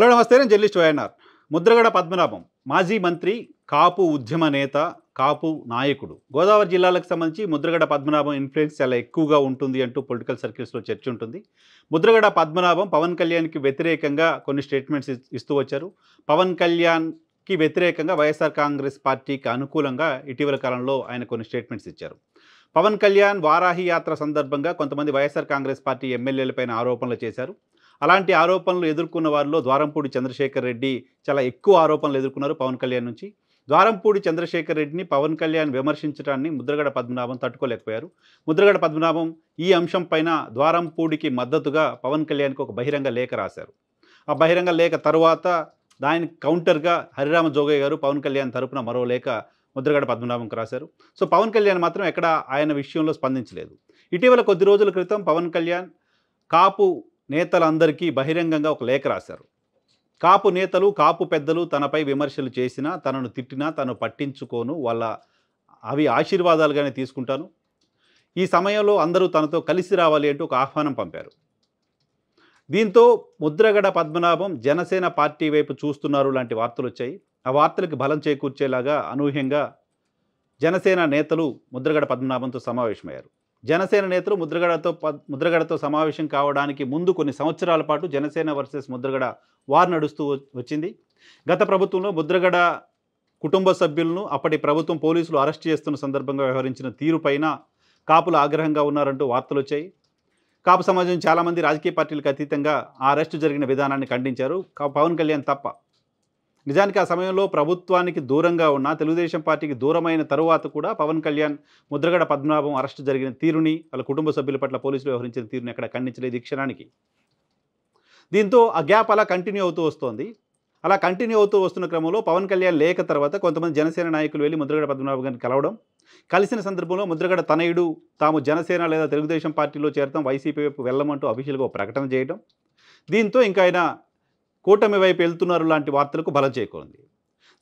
hello నమస్తే నేను journalist YNR Mudragada Padmanabham మాజీ మంత్రి కాపు ఉద్యమ నేత కాపు నాయకుడు గోదావరి జిల్లాలకు సంబంధించి ముద్రగడ పద్మనాభం ఇన్ఫ్లుయెన్స్ చాలా ఎక్కువగా ఉంటుంది అంటూ పొలిటికల్ సర్కిల్స్లో చర్చ ఉంటుంది ముద్రగడ పద్మనాభం పవన్ కళ్యాణ్కి వ్యతిరేకంగా కొన్ని స్టేట్మెంట్స్ ఇస్తూ వచ్చారు పవన్ కళ్యాణ్కి వ్యతిరేకంగా వైఎస్ఆర్ కాంగ్రెస్ పార్టీకి అనుకూలంగా ఇటీవల కాలంలో ఆయన కొన్ని స్టేట్మెంట్స్ ఇచ్చారు పవన్ కళ్యాణ్ వారాహి యాత్ర సందర్భంగా కొంతమంది వైఎస్ఆర్ కాంగ్రెస్ పార్టీ ఎమ్మెల్యేలపైన ఆరోపణలు చేశారు అలాంటి ఆరోపణలు ఎదుర్కొన్న వారిలో ద్వారంపూడి చంద్రశేఖర్ రెడ్డి చాలా ఎక్కువ ఆరోపణలు ఎదుర్కొన్నారు పవన్ కళ్యాణ్ నుంచి ద్వారంపూడి చంద్రశేఖర్ రెడ్డిని పవన్ కళ్యాణ్ విమర్శించడాన్ని ముద్రగడ పద్మనాభం తట్టుకోలేకపోయారు ముద్రగడ పద్మనాభం ఈ అంశం పైన ద్వారంపూడికి మద్దతుగా పవన్ కళ్యాణ్కి ఒక బహిరంగ లేఖ రాశారు ఆ బహిరంగ లేఖ తర్వాత దాని కౌంటర్గా హరిరామ జోగయ్య గారు పవన్ కళ్యాణ్ తరపున మరో లేఖ ముద్రగడ పద్మనాభంకు రాశారు సో పవన్ కళ్యాణ్ మాత్రం ఎక్కడ ఆయన విషయంలో స్పందించలేదు ఇటీవల కొద్ది రోజుల క్రితం పవన్ కళ్యాణ్ కాపు నేతలందరికీ బహిరంగంగా ఒక లేఖ రాశారు కాపు నేతలు కాపు పెద్దలు తనపై విమర్శలు చేసినా తనను తిట్టినా తను పట్టించుకోను వాళ్ళ అవి ఆశీర్వాదాలుగానే తీసుకుంటాను ఈ సమయంలో అందరూ తనతో కలిసి రావాలి అంటూ ఒక ఆహ్వానం పంపారు దీంతో ముద్రగడ పద్మనాభం జనసేన పార్టీ వైపు చూస్తున్నారు లాంటి వార్తలు వచ్చాయి ఆ వార్తలకు బలం చేకూర్చేలాగా అనూహ్యంగా జనసేన నేతలు ముద్రగడ పద్మనాభంతో సమావేశమయ్యారు జనసేన నేతలు ముద్రగడతో ముద్రగడతో సమావేశం కావడానికి ముందు కొన్ని సంవత్సరాల పాటు జనసేన వర్సెస్ ముద్రగడ వార్ నడుస్తూ వచ్చింది గత ప్రభుత్వంలో ముద్రగడ కుటుంబ సభ్యులను అప్పటి ప్రభుత్వం పోలీసులు అరెస్ట్ చేస్తున్న సందర్భంగా వ్యవహరించిన తీరుపైన కాపులు ఆగ్రహంగా ఉన్నారంటూ వార్తలు వచ్చాయి కాపు సమాజం చాలామంది రాజకీయ పార్టీలకు అతీతంగా ఆ అరెస్టు జరిగిన విధానాన్ని ఖండించారు పవన్ కళ్యాణ్ తప్ప నిజానికి ఆ సమయంలో ప్రభుత్వానికి దూరంగా ఉన్న తెలుగుదేశం పార్టీకి దూరమైన తరువాత కూడా పవన్ కళ్యాణ్ ముద్రగడ పద్మనాభం అరెస్టు జరిగిన తీరుని వాళ్ళ కుటుంబ సభ్యుల పట్ల పోలీసులు వ్యవహరించిన తీరుని అక్కడ ఖండించలేదు ఈ క్షణానికి దీంతో ఆ గ్యాప్ అలా కంటిన్యూ అవుతూ వస్తోంది అలా కంటిన్యూ అవుతూ వస్తున్న క్రమంలో పవన్ కళ్యాణ్ లేక తర్వాత కొంతమంది జనసేన నాయకులు వెళ్ళి ముద్రగడ పద్మనాభం గారిని కలవడం కలిసిన సందర్భంలో ముద్రగడ తనయుడు తాము జనసేన లేదా తెలుగుదేశం పార్టీలో చేరతాం వైసీపీ వైపు వెళ్ళమంటూ అఫీషియల్గా ప్రకటన చేయడం దీంతో ఇంకా ఆయన కూటమి వైపు వెళ్తున్నారు లాంటి వార్తలకు బలం చేకూరింది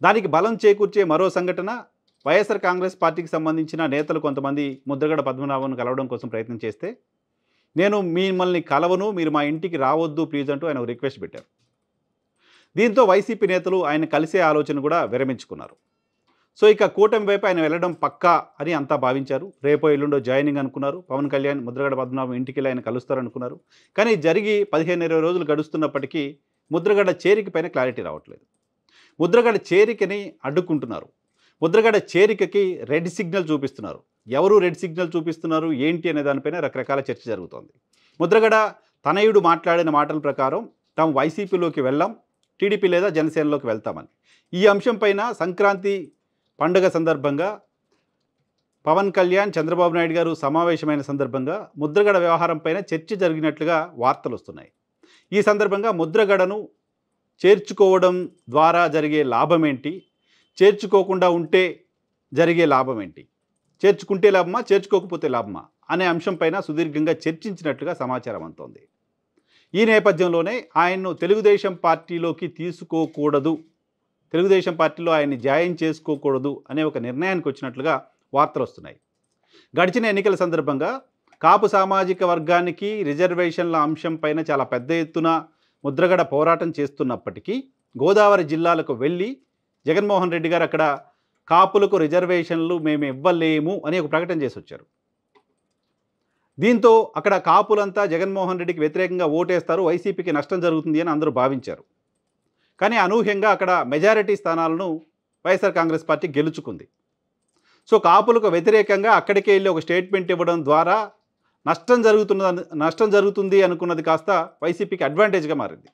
దానికి బలం చేకూర్చే మరో సంఘటన వైఎస్ఆర్ కాంగ్రెస్ పార్టీకి సంబంధించిన నేతలు కొంతమంది ముద్రగడ పద్మనాభం కలవడం కోసం ప్రయత్నం చేస్తే నేను మిమ్మల్ని కలవను మీరు మా ఇంటికి రావద్దు ప్లీజ్ అంటూ ఆయన రిక్వెస్ట్ పెట్టారు దీంతో వైసీపీ నేతలు ఆయన కలిసే ఆలోచన కూడా విరమించుకున్నారు సో ఇక కూటమి వైపు ఆయన వెళ్ళడం పక్కా అని అంతా భావించారు రేపో ఎల్లుండో జాయినింగ్ అనుకున్నారు పవన్ కళ్యాణ్ ముద్రగడ పద్మనాభం ఇంటికి ఆయన కలుస్తారనుకున్నారు కానీ జరిగి పదిహేను ఇరవై రోజులు గడుస్తున్నప్పటికీ ముద్రగడ చేరిక పైన క్లారిటీ రావట్లేదు ముద్రగడ చేరికని అడ్డుకుంటున్నారు ముద్రగడ చేరికకి రెడ్ సిగ్నల్ చూపిస్తున్నారు ఎవరు రెడ్ సిగ్నల్ చూపిస్తున్నారు ఏంటి అనే దానిపైన రకరకాల చర్చ జరుగుతోంది ముద్రగడ తనయుడు మాట్లాడిన మాటల ప్రకారం తాము వైసీపీలోకి వెళ్ళాం టీడీపీ లేదా జనసేనలోకి వెళ్తామని ఈ పైన సంక్రాంతి పండుగ సందర్భంగా పవన్ కళ్యాణ్ చంద్రబాబు నాయుడు గారు సమావేశమైన సందర్భంగా ముద్రగడ వ్యవహారంపైన చర్చ జరిగినట్లుగా వార్తలు వస్తున్నాయి ఈ సందర్భంగా ముద్రగడను చేర్చుకోవడం ద్వారా జరిగే లాభం ఏంటి చేర్చుకోకుండా ఉంటే జరిగే లాభం ఏంటి చేర్చుకుంటే లాభమా చేర్చుకోకపోతే లాభమా అనే అంశంపైన సుదీర్ఘంగా చర్చించినట్లుగా సమాచారం అంతోంది ఈ నేపథ్యంలోనే ఆయన్ను తెలుగుదేశం పార్టీలోకి తీసుకోకూడదు తెలుగుదేశం పార్టీలో ఆయన్ని జాయిన్ చేసుకోకూడదు అనే ఒక నిర్ణయానికి వచ్చినట్లుగా వార్తలు వస్తున్నాయి గడిచిన ఎన్నికల సందర్భంగా కాపు సామాజిక వర్గానికి రిజర్వేషన్ల అంశం పైన చాలా పెద్ద ఎత్తున ముద్రగడ పోరాటం చేస్తున్నప్పటికీ గోదావరి జిల్లాలకు వెళ్ళి జగన్మోహన్ రెడ్డి గారు అక్కడ కాపులకు రిజర్వేషన్లు మేము ఇవ్వలేము అని ఒక ప్రకటన చేసి వచ్చారు దీంతో అక్కడ కాపులంతా జగన్మోహన్ రెడ్డికి వ్యతిరేకంగా ఓటేస్తారు వైసీపీకి నష్టం జరుగుతుంది అని అందరూ భావించారు కానీ అనూహ్యంగా అక్కడ మెజారిటీ స్థానాలను వైఎస్ఆర్ కాంగ్రెస్ పార్టీ గెలుచుకుంది సో కాపులకు వ్యతిరేకంగా అక్కడికే వెళ్ళి ఒక స్టేట్మెంట్ ఇవ్వడం ద్వారా నష్టం జరుగుతున్న నష్టం జరుగుతుంది అనుకున్నది కాస్త వైసీపీకి అడ్వాంటేజ్గా మారింది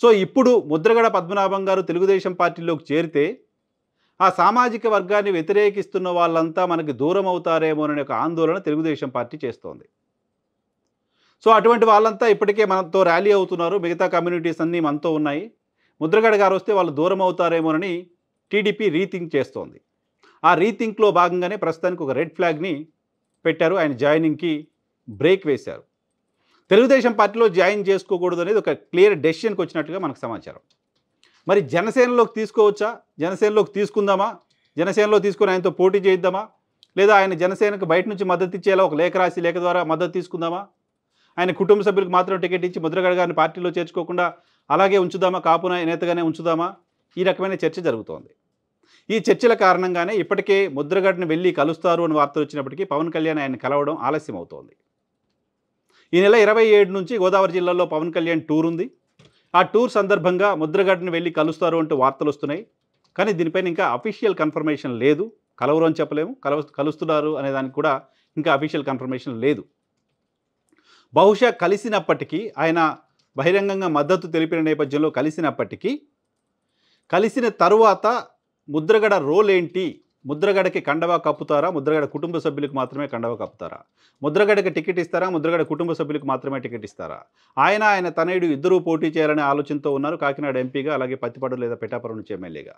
సో ఇప్పుడు ముద్రగడ పద్మనాభం గారు తెలుగుదేశం పార్టీలోకి చేరితే ఆ సామాజిక వర్గాన్ని వ్యతిరేకిస్తున్న వాళ్ళంతా మనకి దూరం అనే ఒక ఆందోళన తెలుగుదేశం పార్టీ చేస్తోంది సో అటువంటి వాళ్ళంతా ఇప్పటికే మనతో ర్యాలీ అవుతున్నారు మిగతా కమ్యూనిటీస్ అన్నీ మనతో ఉన్నాయి ముద్రగడ గారు వస్తే వాళ్ళు దూరం అవుతారేమోనని టీడీపీ రీథింక్ చేస్తోంది ఆ రీథింక్లో భాగంగానే ప్రస్తుతానికి ఒక రెడ్ ఫ్లాగ్ని పెట్టారు ఆయన జాయినింగ్కి బ్రేక్ వేశారు తెలుగుదేశం పార్టీలో జాయిన్ చేసుకోకూడదు అనేది ఒక క్లియర్ డెసిషన్కి వచ్చినట్టుగా మనకు సమాచారం మరి జనసేనలోకి తీసుకోవచ్చా జనసేనలోకి తీసుకుందామా జనసేనలో తీసుకుని ఆయనతో పోటీ చేద్దామా లేదా ఆయన జనసేనకు బయట నుంచి మద్దతు ఇచ్చేలా ఒక లేఖ రాసి లేఖ ద్వారా మద్దతు తీసుకుందామా ఆయన కుటుంబ సభ్యులకు మాత్రం టికెట్ ఇచ్చి ముద్రగడ గారిని పార్టీలో చేర్చుకోకుండా అలాగే ఉంచుదామా కాపున నేతగానే ఉంచుదామా ఈ రకమైన చర్చ జరుగుతోంది ఈ చర్చల కారణంగానే ఇప్పటికే ముద్రగడ్ని వెళ్ళి కలుస్తారు అని వార్తలు వచ్చినప్పటికీ పవన్ కళ్యాణ్ ఆయన కలవడం ఆలస్యం అవుతోంది ఈ నెల ఇరవై ఏడు నుంచి గోదావరి జిల్లాలో పవన్ కళ్యాణ్ టూర్ ఉంది ఆ టూర్ సందర్భంగా ముద్రగడ్ని వెళ్ళి కలుస్తారు అంటూ వార్తలు వస్తున్నాయి కానీ దీనిపైన ఇంకా అఫీషియల్ కన్ఫర్మేషన్ లేదు కలవరు అని చెప్పలేము కలవ కలుస్తున్నారు అనే దానికి కూడా ఇంకా అఫీషియల్ కన్ఫర్మేషన్ లేదు బహుశా కలిసినప్పటికీ ఆయన బహిరంగంగా మద్దతు తెలిపిన నేపథ్యంలో కలిసినప్పటికీ కలిసిన తరువాత ముద్రగడ రోల్ ఏంటి ముద్రగడకి కండవా కప్పుతారా ముద్రగడ కుటుంబ సభ్యులకు మాత్రమే కండవా కప్పుతారా ముద్రగడకి టికెట్ ఇస్తారా ముద్రగడ కుటుంబ సభ్యులకు మాత్రమే టికెట్ ఇస్తారా ఆయన ఆయన తనయుడు ఇద్దరూ పోటీ చేయాలనే ఆలోచనతో ఉన్నారు కాకినాడ ఎంపీగా అలాగే పత్తిపడు లేదా పిఠాపురం నుంచి ఎమ్మెల్యేగా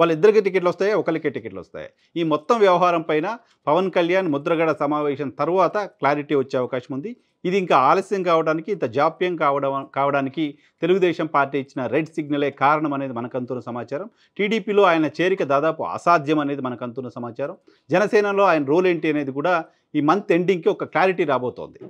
వాళ్ళిద్దరికి టికెట్లు వస్తాయి ఒకరికి టికెట్లు వస్తాయి ఈ మొత్తం వ్యవహారం పైన పవన్ కళ్యాణ్ ముద్రగడ సమావేశం తర్వాత క్లారిటీ వచ్చే అవకాశం ఉంది ఇది ఇంకా ఆలస్యం కావడానికి ఇంత జాప్యం కావడం కావడానికి తెలుగుదేశం పార్టీ ఇచ్చిన రెడ్ సిగ్నలే కారణం అనేది మనకంతున్న సమాచారం టీడీపీలో ఆయన చేరిక దాదాపు అసాధ్యం అనేది మనకంతున్న సమాచారం జనసేనలో ఆయన రోల్ ఏంటి అనేది కూడా ఈ మంత్ ఎండింగ్కి ఒక క్లారిటీ రాబోతోంది